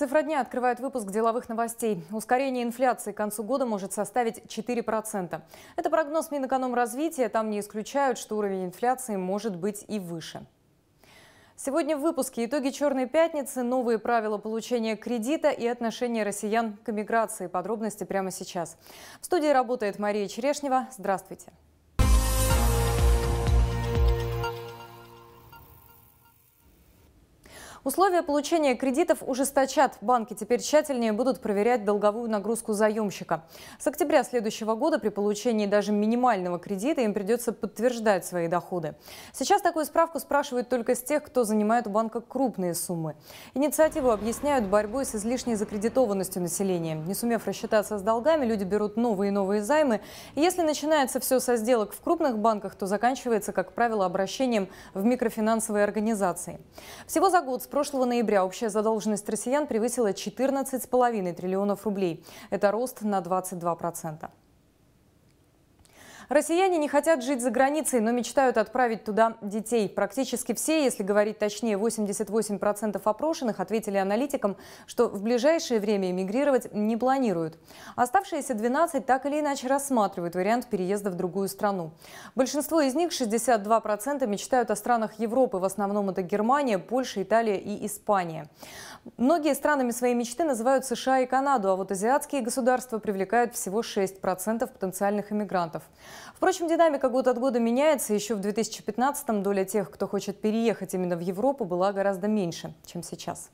Цифра дня открывает выпуск деловых новостей. Ускорение инфляции к концу года может составить 4%. Это прогноз Минэкономразвития. Там не исключают, что уровень инфляции может быть и выше. Сегодня в выпуске итоги «Черной пятницы», новые правила получения кредита и отношение россиян к миграции. Подробности прямо сейчас. В студии работает Мария Черешнева. Здравствуйте. Здравствуйте. Условия получения кредитов ужесточат. Банки теперь тщательнее будут проверять долговую нагрузку заемщика. С октября следующего года при получении даже минимального кредита им придется подтверждать свои доходы. Сейчас такую справку спрашивают только с тех, кто занимает у банка крупные суммы. Инициативу объясняют борьбой с излишней закредитованностью населения. Не сумев рассчитаться с долгами, люди берут новые и новые займы. И если начинается все со сделок в крупных банках, то заканчивается, как правило, обращением в микрофинансовые организации. Всего за год прошлого ноября общая задолженность россиян превысила 14,5 триллионов рублей. Это рост на 22%. Россияне не хотят жить за границей, но мечтают отправить туда детей. Практически все, если говорить точнее, 88% опрошенных ответили аналитикам, что в ближайшее время эмигрировать не планируют. Оставшиеся 12 так или иначе рассматривают вариант переезда в другую страну. Большинство из них, 62%, мечтают о странах Европы. В основном это Германия, Польша, Италия и Испания. Многие странами своей мечты называют США и Канаду, а вот азиатские государства привлекают всего 6% потенциальных иммигрантов. Впрочем, динамика год от года меняется. Еще в 2015-м доля тех, кто хочет переехать именно в Европу, была гораздо меньше, чем сейчас.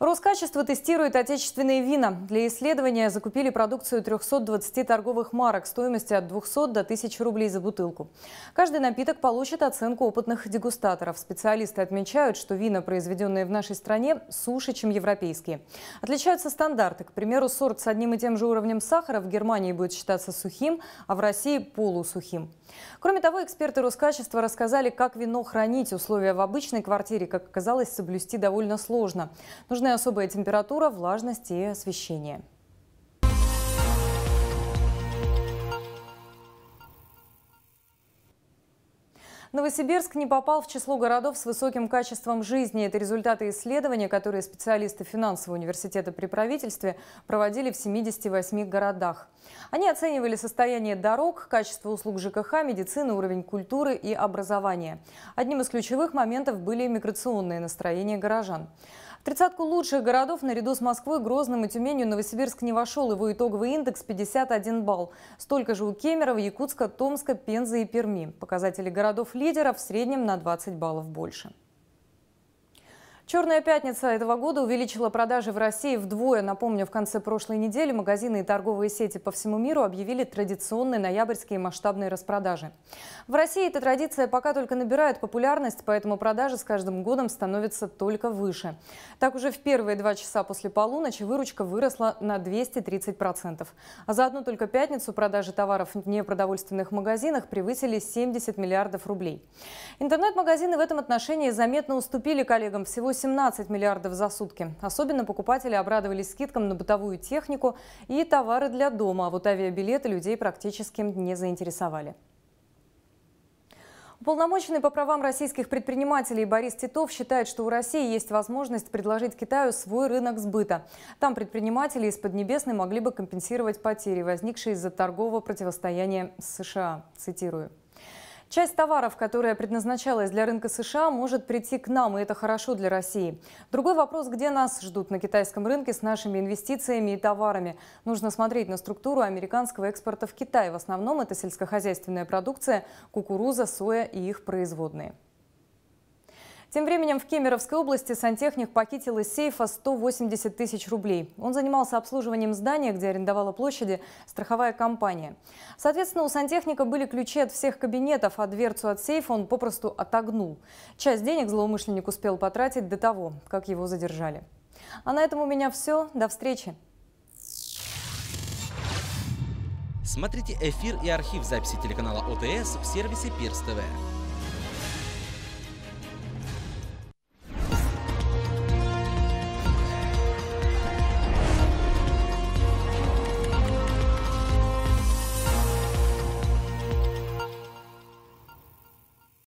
Роскачество тестирует отечественные вина. Для исследования закупили продукцию 320 торговых марок стоимостью от 200 до 1000 рублей за бутылку. Каждый напиток получит оценку опытных дегустаторов. Специалисты отмечают, что вина, произведенные в нашей стране, суше, чем европейские. Отличаются стандарты. К примеру, сорт с одним и тем же уровнем сахара в Германии будет считаться сухим, а в России – полусухим. Кроме того, эксперты Роскачества рассказали, как вино хранить. Условия в обычной квартире, как оказалось, соблюсти довольно сложно. Нужно Нужная особая температура, влажность и освещение. Новосибирск не попал в число городов с высоким качеством жизни. Это результаты исследования, которые специалисты финансового университета при правительстве проводили в 78 городах. Они оценивали состояние дорог, качество услуг ЖКХ, медицины, уровень культуры и образования. Одним из ключевых моментов были миграционные настроения горожан. В тридцатку лучших городов наряду с Москвой, Грозным и Тюменью Новосибирск не вошел. Его итоговый индекс 51 балл. Столько же у Кемерова, Якутска, Томска, Пензы и Перми. Показатели городов-лидеров в среднем на 20 баллов больше. Черная пятница этого года увеличила продажи в России вдвое. Напомню, в конце прошлой недели магазины и торговые сети по всему миру объявили традиционные ноябрьские масштабные распродажи. В России эта традиция пока только набирает популярность, поэтому продажи с каждым годом становятся только выше. Так уже в первые два часа после полуночи выручка выросла на 230%. А за одну только пятницу продажи товаров в непродовольственных магазинах превысили 70 миллиардов рублей. Интернет-магазины в этом отношении заметно уступили коллегам всего 117 миллиардов за сутки. Особенно покупатели обрадовались скидкам на бытовую технику и товары для дома, а вот авиабилеты людей практически не заинтересовали. Уполномоченный по правам российских предпринимателей Борис Титов считает, что у России есть возможность предложить Китаю свой рынок сбыта. Там предприниматели из Поднебесной могли бы компенсировать потери, возникшие из-за торгового противостояния с США. Цитирую. Часть товаров, которая предназначалась для рынка США, может прийти к нам, и это хорошо для России. Другой вопрос, где нас ждут на китайском рынке с нашими инвестициями и товарами. Нужно смотреть на структуру американского экспорта в Китай. В основном это сельскохозяйственная продукция, кукуруза, соя и их производные. Тем временем в Кемеровской области сантехник похитил из сейфа 180 тысяч рублей. Он занимался обслуживанием здания, где арендовала площади страховая компания. Соответственно, у сантехника были ключи от всех кабинетов, а дверцу от сейфа он попросту отогнул. Часть денег злоумышленник успел потратить до того, как его задержали. А на этом у меня все. До встречи. Смотрите эфир и архив записи телеканала ОТС в сервисе Пирс ТВ.